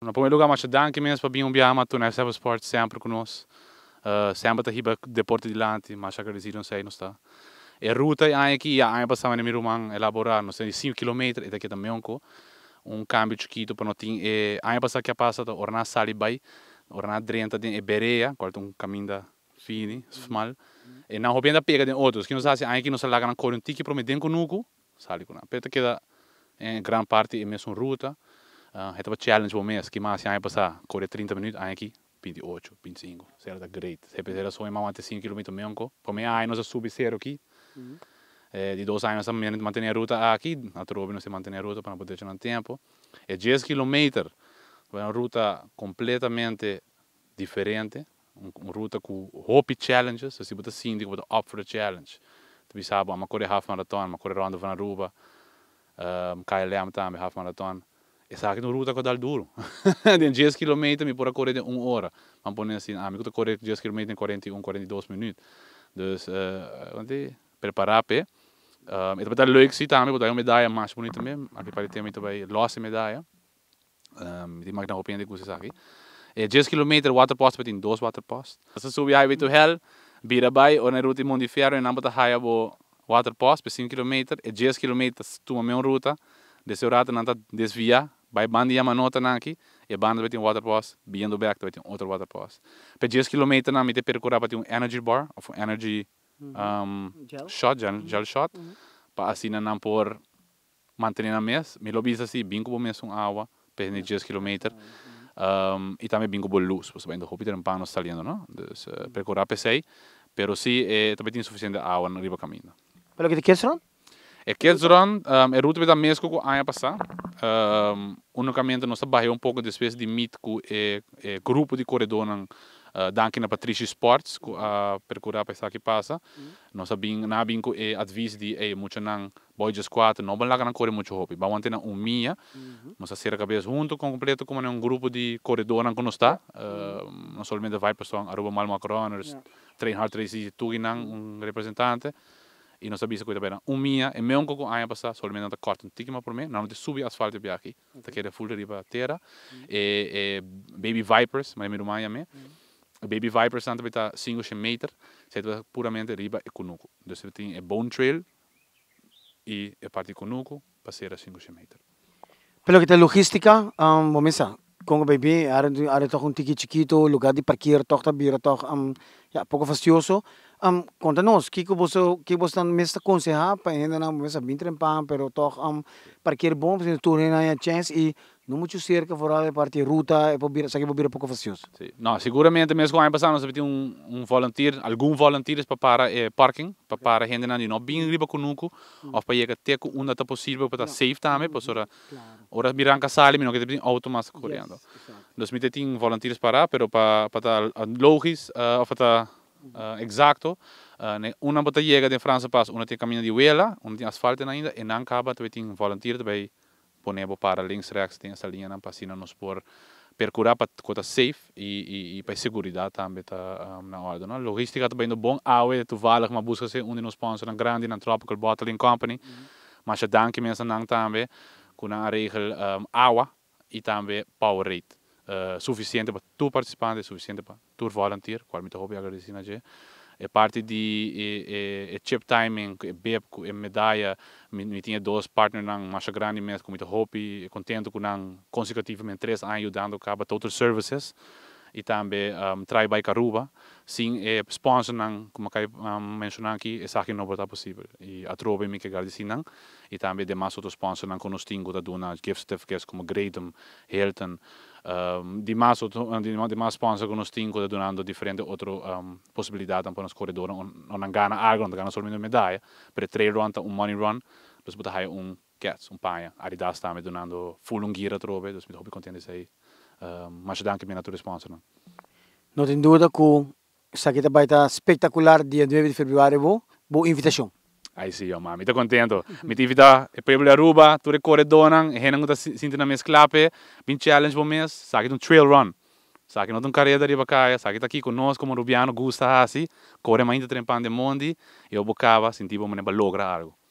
Na prvom lugar ima še dan, ki meni spabim objama, tu ne vse v sport, sempre conosco. Uh, sempre ta hiba deporte di lanti, ma še não decidono sei, non sta. E ruta anche qui, anche passava nel mio roman elaborare, non so, 5 km, e da che da um un cambio chiquito não notin, e anche passava che passa da orna sali bai, orna drenta di Eberea, qualche un caminho da fini, smal, mm-hmm. e non ho bene da pega di outro, che non sa se anche non sa lagano ancora un tiki, prometendo con nuco, sali con una, que da in gran parte é messo in ruta, um challenge bo mes ki mas yahe pasa kore 30 minut ahe ki 28, 25. Será da great. Hepe será só imam ante 5 km mesmo. Por mim ahe nos sub zero aqui. De dois anos a menos manter a ruta aqui, na trobe não se manter a ruta para poder chegar no tempo. É 10 km. Uma ruta completamente diferente. Uma ruta com hope challenges, se você síndico, você up for the challenge. Você sabe, uma correr half maratona, uma correr ronda van Aruba. Um, uh, KLM também, half maratona. E sa che nu ruta kodal duro. din 10 km mi a correr de 1 hora. Man pune assim, ah, mi correr 10 km em 41, 42 minutos. Dus, uh, eh, want die, preparar pe. Uh, eh, het betal leuk ziet aan, betal medaille mas bonito mesmo. Aqui para ter muito bem, losse medalha. Um, die mag nou op een de koers aqui. E 10 km ehm, waterpost betin dos waterpost. Asa subi highway to hell. Bira bai, ona in Mondifiero, ferro, e namba ta haya bo waterpost, 5 km, e 10 km tu uma mesma ruta. deseurata nanta desvia vai banda yama nota na aqui e banda vai ter um water pause biando back vai ter outro water pass para 10 km na mite percurar para ter um energy bar ou energy mm-hmm. um, gel. shot gel, mm-hmm. gel shot uh mm-hmm. -huh. para assim não por manter na mês me lobis assim bingo por mês um água para 10 km um, e também bingo por luz porque bem do Júpiter um pano saliendo não des uh, eh, mm. percurar para 6 pero sim eh, também tem suficiente água no riba caminho pelo que te queres não e é que zoran, um, é ruta da mesco que aia passar. Um, unicamente nós trabalhamos é um pouco depois de mit com é, é grupo de corredor uh, danke na Patrícia Sports a uh, percurar para estar aqui passa. Mm. Uhum. Nós sabemos na bem que é advice de é muito não boys squad, não vão lá não corre muito hobby. Vamos ter na um mia. Uhum. Nós a cerca cabeça junto com completo como é um grupo de corredor que nós está. Uh, não somente vai pessoa arroba mal macroners, yeah. train hard trace e tu um representante i non sabia kuita bene un mia e me un coco aia passa solamente da corta tiki ma per me non ti subi asfalto bi aqui okay. ta queda full riba terra e, mm. e eh, eh, baby vipers ma me rumai a me mm. baby vipers santa beta 5 meter se tu puramente riba e conuco dus tu tem e bone trail e e parte conuco passera 5 meter pelo que tem logística um, vamos começar com o bebê, era, era um tiki chiquito, lugar de parqueiro, toca, bira, toca, um, já pouco fastidioso. Um, conta nos, o que você que você me está aconselhar para ainda não começar bem trempar, pero toch um para que é bom para tu nem a chance e não muito cerca fora da parte ruta é para vir, sabe para vir pouco fastidioso. Sim. Não, seguramente mesmo ano passado nós tivemos um um volunteer, algum volunteers para para eh, parking, para para ainda não não bem riba com nunca, ou para ir até com uma tá possível para estar safe também, para ora ora virar casale, não que tem automático correndo. Yes, 2013 volunteers para, pero para para logis uh, eh, para uh, eh, exacto. Uh, una batalla de França pas, uma tem caminho de Uela, uma tem asfalto ainda, e não acaba, tu tem volunteer também ponebo para links reacts tem essa linha não passina nos por percurar para coisa safe e e, e para segurança também tá um, na ordem não logística também do bom awe tu vale ma busca se um de nos sponsor na grande na tropical bottling company mas já danke mesmo não também com a regel um, água e também power rate uh, suficiente para tu participante, é suficiente para tu volunteer, qual me hobby agradecido a é parte de é, é, é chip timing, é bebco, é medalha, me, me tinha dois partners não mais grande mesmo, com muito hobby, contente com não consecutivamente três anos ajudando acaba outros services e também um, trai bike Aruba, sim, é sponsor não, como eu um, mencionei aqui, é só que não está possível. E a trova é me que agradeci não, e também demais outros sponsors não conosco tingo da dona gift certificates como Gradem, Hilton, um, demais outros, demais sponsors conosco tingo da donando diferente outra um, possibilidade para nos corredor, não não ganha algo, não ganha somente medalha, para trail run, tá, um money run, depois botar um cats, um paia, Adidas também donando full um gear a trova, então me estou bem contente aí. Ehm, maar ze danken mij natuurlijk sponsoren. Não tem dúvida que essa aqui vai estar espetacular dia 9 de fevereiro. Boa, boa invitação. Aí sim, eu mami, estou contento. Me tivida é para Aruba, tu recorre donan, renan que está sentindo na minha esclape, bem challenge bom mês, sabe um trail run. Sabe não tem carreira de Ibacaia, sabe está aqui conosco, como Rubiano, gusta assim, corre mais ainda trempando de mundo, eu bocava, senti bom, mas logra algo.